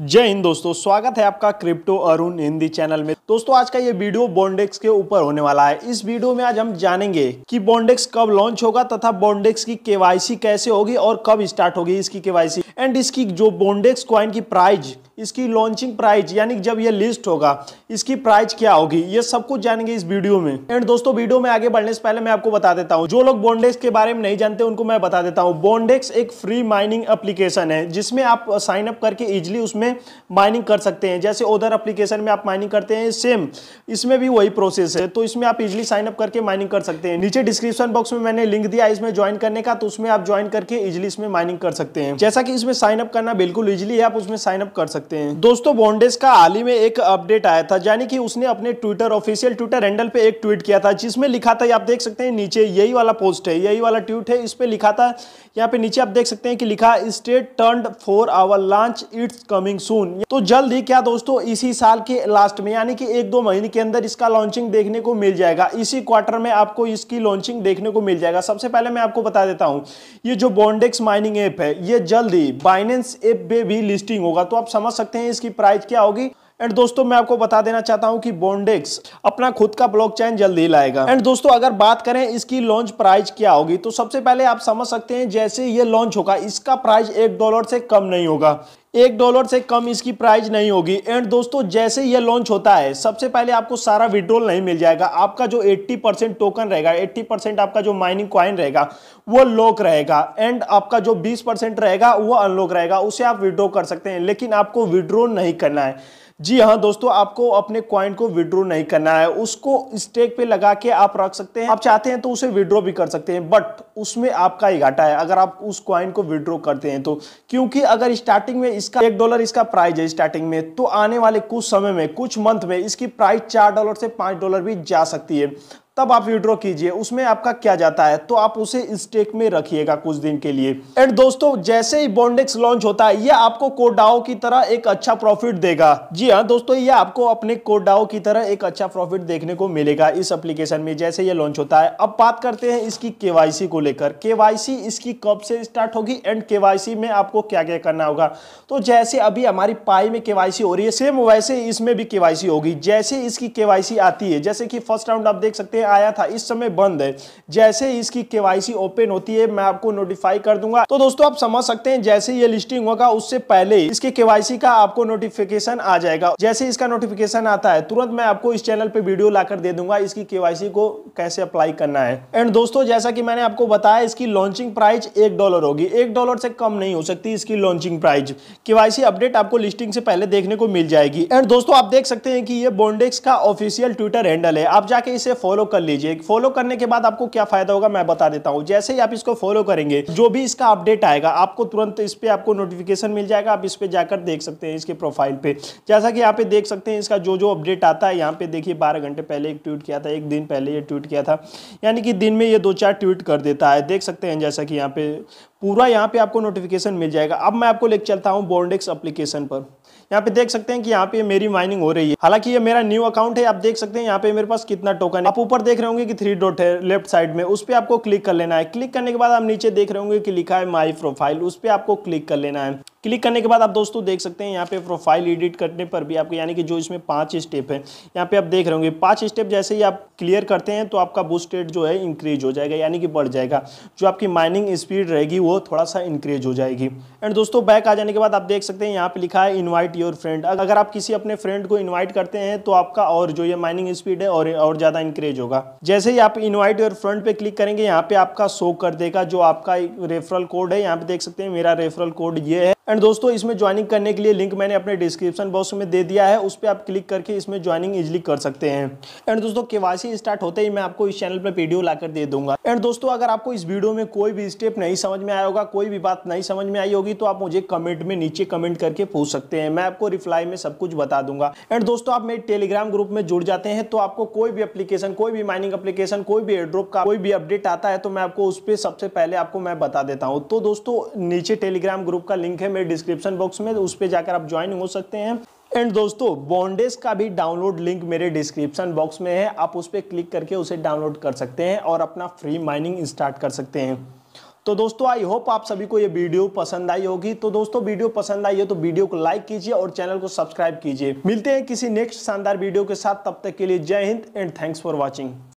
जय हिंद दोस्तों स्वागत है आपका क्रिप्टो अरुण हिंदी चैनल में दोस्तों आज का ये वीडियो बॉन्डेक्स के ऊपर होने वाला है इस वीडियो में आज हम जानेंगे कि बॉन्डेक्स कब लॉन्च होगा तथा बॉन्डेक्स की केवाईसी कैसे होगी और कब स्टार्ट होगी इसकी केवाईसी एंड इसकी जो बॉन्डेक्स क्वाइन की प्राइस इसकी लॉन्चिंग प्राइस यानी जब ये लिस्ट होगा इसकी प्राइस क्या होगी ये सब कुछ जानेंगे इस वीडियो में एंड दोस्तों वीडियो में आगे बढ़ने से पहले मैं आपको बता देता हूँ जो लोग बॉन्डेक्स के बारे में नहीं जानते उनको मैं बता देता हूँ बॉन्डेक्स एक फ्री माइनिंग एप्लीकेशन है जिसमें आप साइन अप करके इजिली उसमें माइनिंग कर सकते हैं जैसे उधर अप्लीकेशन में आप माइनिंग करते हैं सेम इसमें भी वही प्रोसेस है तो इसमें आप इजिली साइन अप करके माइनिंग कर सकते हैं नीचे डिस्क्रिप्शन बॉक्स में मैंने लिंक दिया इसमें ज्वाइन करने का तो उसमें आप ज्वाइन करके इजिली इसमें माइनिंग कर सकते हैं जैसा कि इसमें साइन अप करना बिल्कुल इजिली है आप उसमें साइन अप कर सकते सकते हैं दोस्तों बॉन्डेज का हाल ही में एक अपडेट आया था यानी कि उसने अपने ट्विटर ऑफिशियल ट्विटर हैंडल पे एक ट्वीट किया था जिसमें लिखा था आप देख सकते हैं नीचे यही वाला पोस्ट है यही वाला ट्वीट है इस पर लिखा था यहाँ पे नीचे आप देख सकते हैं कि लिखा स्टेट टर्न for our launch it's coming soon तो जल्द ही क्या दोस्तों इसी साल के लास्ट में यानी कि एक दो महीने के अंदर इसका लॉन्चिंग देखने को मिल जाएगा इसी क्वार्टर में आपको इसकी लॉन्चिंग देखने को मिल जाएगा सबसे पहले मैं आपको बता देता हूँ ये जो बॉन्डेक्स माइनिंग ऐप है ये जल्द ही बाइनेंस ऐप पे भी लिस्टिंग होगा तो आप समझ सकते हैं इसकी प्राइस क्या होगी एंड दोस्तों मैं आपको बता देना चाहता हूं कि बॉन्डेक्स अपना खुद का ब्लॉकचेन जल्दी लाएगा एंड दोस्तों अगर बात करें इसकी लॉन्च प्राइस क्या होगी तो सबसे पहले आप समझ सकते हैं जैसे ये लॉन्च होगा इसका प्राइस एक डॉलर से कम नहीं होगा एक डॉलर से कम इसकी प्राइस नहीं होगी एंड दोस्तों जैसे यह लॉन्च होता है सबसे पहले आपको सारा विड्रोल नहीं मिल जाएगा आपका जो 80 परसेंट टोकन रहेगा 80 परसेंट आपका जो माइनिंग क्वाइन रहेगा वो लॉक रहेगा एंड आपका जो 20 परसेंट रहेगा वो अनलॉक रहेगा उसे आप विड्रॉ कर सकते हैं लेकिन आपको विड्रॉ नहीं करना है जी हाँ दोस्तों आपको अपने क्वाइंट को विड्रो नहीं करना है उसको स्टेक पे लगा के आप रख सकते हैं आप चाहते हैं तो उसे विड्रो भी कर सकते हैं बट उसमें आपका ही घाटा है अगर आप उस क्वाइन को विड्रो करते हैं तो क्योंकि अगर स्टार्टिंग में इसका एक डॉलर इसका प्राइस है स्टार्टिंग में तो आने वाले कुछ समय में कुछ मंथ में इसकी प्राइस चार डॉलर से पांच डॉलर भी जा सकती है तब आप विड्रॉ कीजिए उसमें आपका क्या जाता है तो आप उसे स्टेक में रखिएगा कुछ दिन के लिए एंड दोस्तों जैसे ही बॉन्डेक्स लॉन्च होता है यह आपको कोडाओ की तरह एक अच्छा प्रॉफिट देगा जी हाँ दोस्तों यह आपको अपने कोडाओ की तरह एक अच्छा प्रॉफिट देखने को मिलेगा इस एप्लीकेशन में जैसे यह लॉन्च होता है अब बात करते हैं इसकी केवाईसी को लेकर केवाईसी इसकी कब से स्टार्ट होगी एंड के में आपको क्या क्या करना होगा तो जैसे अभी हमारी पाई में के हो रही है सेम वैसे इसमें भी के होगी जैसे इसकी के आती है जैसे कि फर्स्ट राउंड आप देख सकते हैं में आया था इस समय बंद है जैसे ही इसकी के ओपन होती है मैं आपको नोटिफाई कर दूंगा तो दोस्तों आप समझ सकते हैं जैसे ये लिस्टिंग होगा उससे पहले इसके केवाईसी का आपको नोटिफिकेशन आ जाएगा जैसे इसका नोटिफिकेशन आता है तुरंत मैं आपको इस चैनल पर वीडियो लाकर दे दूंगा इसकी केवाईसी को कैसे अप्लाई करना है एंड दोस्तों जैसा कि मैंने आपको बताया इसकी लॉन्चिंग प्राइस एक डॉलर होगी एक डॉलर से कम नहीं हो सकती इसकी लॉन्चिंग प्राइस केवाईसी अपडेट आपको लिस्टिंग से पहले देखने को मिल जाएगी एंड दोस्तों आप देख सकते हैं कि ये बोन्डेक्स का ऑफिशियल ट्विटर हैंडल है आप जाके इसे फॉलो कर लीजिए फॉलो करने के बाद आपको क्या फायदा होगा मैं बता देता हूँ जैसे ही आप इसको फॉलो करेंगे जो भी इसका अपडेट आएगा आपको तुरंत इस पर आपको नोटिफिकेशन मिल जाएगा आप इस पर जाकर देख सकते हैं इसके प्रोफाइल पर जैसा कि यहाँ पे देख सकते हैं इसका जो जो अपडेट आता है यहाँ पे देखिए बारह घंटे पहले एक ट्वीट किया था एक दिन पहले ये ट्वीट किया था यानी कि दिन में ये दो चार ट्वीट कर देता है देख सकते हैं जैसा कि यहाँ पे पूरा यहाँ पे आपको नोटिफिकेशन मिल जाएगा अब मैं आपको लेकर चलता हूँ बोर्डेक्स एप्लीकेशन पर यहाँ पे देख सकते हैं कि यहाँ पे मेरी माइनिंग हो रही है हालांकि ये मेरा न्यू अकाउंट है आप देख सकते हैं यहाँ पे मेरे पास कितना टोकन है आप ऊपर देख रहे होंगे कि थ्री डॉट है लेफ्ट साइड में उस पर आपको क्लिक कर लेना है क्लिक करने के बाद आप नीचे देख रहे होंगे कि लिखा है माई प्रोफाइल उस पर आपको क्लिक कर लेना है क्लिक करने के बाद आप दोस्तों देख सकते हैं यहाँ पे प्रोफाइल एडिट करने पर भी आपको यानी कि जो इसमें पांच स्टेप है यहाँ पे आप देख रहे होंगे पांच स्टेप जैसे ही आप क्लियर करते हैं तो आपका बूस्ट रेट जो है इंक्रीज हो जाएगा यानी कि बढ़ जाएगा जो आपकी माइनिंग स्पीड रहेगी वो थोड़ा सा इंक्रीज हो जाएगी एंड दोस्तों बैक आ जाने के बाद आप देख सकते हैं यहाँ पे लिखा है इन्वाइट योर फ्रेंड अगर आप किसी अपने फ्रेंड को इन्वाइट करते हैं तो आपका और जो ये माइनिंग स्पीड है और और ज़्यादा इंक्रीज होगा जैसे ही आप इन्वाइट योर फ्रेंड पे क्लिक करेंगे यहाँ पे आपका शो कर देगा जो आपका रेफरल कोड है यहाँ पे देख सकते हैं मेरा रेफरल कोड ये है एंड दोस्तों इसमें ज्वाइनिंग करने के लिए लिंक मैंने अपने डिस्क्रिप्शन बॉक्स में दे दिया है उस पर आप क्लिक करके इसमें ज्वाइनिंग इजिली कर सकते हैं एंड दोस्तों केवासी स्टार्ट होते ही मैं आपको इस चैनल पर वीडियो लाकर दे दूंगा एंड दोस्तों अगर आपको इस वीडियो में कोई भी स्टेप नहीं समझ में आया होगा कोई भी बात नहीं समझ में आई होगी तो आप मुझे कमेंट में नीचे कमेंट करके पूछ सकते हैं मैं आपको रिप्लाई में सब कुछ बता दूंगा एंड दोस्तों आप मेरे टेलीग्राम ग्रुप में जुड़ जाते हैं तो आपको कोई भी अपलीकेशन कोई भी माइनिंग एप्लीकेशन कोई भी एड्रोप का कोई भी अपडेट आता है तो मैं आपको उस पर सबसे पहले आपको मैं बता देता हूँ तो दोस्तों नीचे टेलीग्राम ग्रुप का लिंक है मेरे डिस्क्रिप्शन बॉक्स में तो उस पर जाकर आप ज्वाइन हो सकते हैं एंड दोस्तों बॉन्डेज का भी डाउनलोड लिंक मेरे डिस्क्रिप्शन बॉक्स में है आप उस पर क्लिक करके उसे डाउनलोड कर सकते हैं और अपना फ्री माइनिंग स्टार्ट कर सकते हैं तो दोस्तों आई होप आप सभी को ये वीडियो पसंद आई होगी तो दोस्तों वीडियो पसंद आई है तो वीडियो को लाइक कीजिए और चैनल को सब्सक्राइब कीजिए मिलते हैं किसी नेक्स्ट शानदार वीडियो के साथ तब तक के लिए Jai Hind and thanks for watching